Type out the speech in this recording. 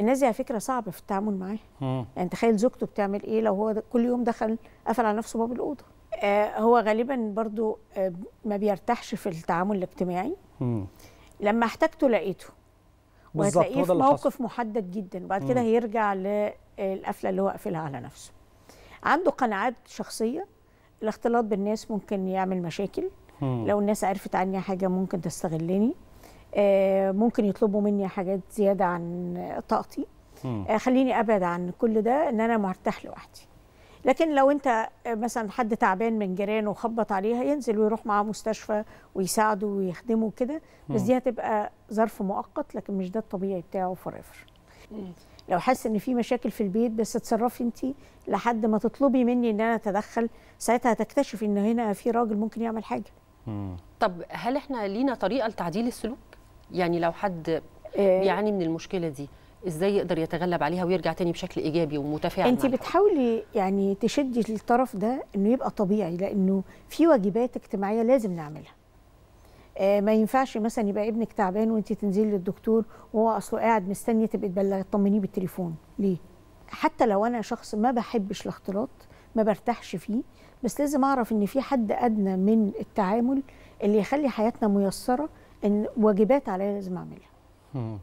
الناس دي على فكره صعب في التعامل معاها يعني تخيل زوجته بتعمل ايه لو هو كل يوم دخل قفل على نفسه باب الاوضه آه هو غالبا برضو آه ما بيرتاحش في التعامل الاجتماعي مم. لما احتجته لقيته وهتلاقيه في موقف حصل. محدد جدا وبعد كده هيرجع للقفله اللي هو قافلها على نفسه عنده قناعات شخصيه الاختلاط بالناس ممكن يعمل مشاكل مم. لو الناس عرفت عني حاجه ممكن تستغلني آه، ممكن يطلبوا مني حاجات زياده عن طاقتي آه، خليني ابعد عن كل ده ان انا مرتاح لوحدي لكن لو انت آه، مثلا حد تعبان من جيرانه وخبط عليها ينزل ويروح معاه مستشفى ويساعده ويخدمه كده بس دي هتبقى ظرف مؤقت لكن مش ده الطبيعي بتاعه فور ايفر لو حاسه ان في مشاكل في البيت بس اتصرفي انت لحد ما تطلبي مني ان انا اتدخل ساعتها هتكتشفي ان هنا في راجل ممكن يعمل حاجه طب هل احنا لينا طريقه لتعديل السلوك يعني لو حد آه، بيعاني من المشكله دي ازاي يقدر يتغلب عليها ويرجع تاني بشكل ايجابي ومتفاعل انت بتحاولي يعني تشدي الطرف ده انه يبقى طبيعي لانه في واجبات اجتماعيه لازم نعملها آه ما ينفعش مثلا يبقى ابنك تعبان وانت تنزلي للدكتور وهو اصله قاعد مستني تبقي تبلغي تطمنيه بالتليفون ليه حتى لو انا شخص ما بحبش الاختلاط ما برتاحش فيه بس لازم اعرف ان في حد ادنى من التعامل اللي يخلي حياتنا ميسره ان واجبات عليا لازم اعملها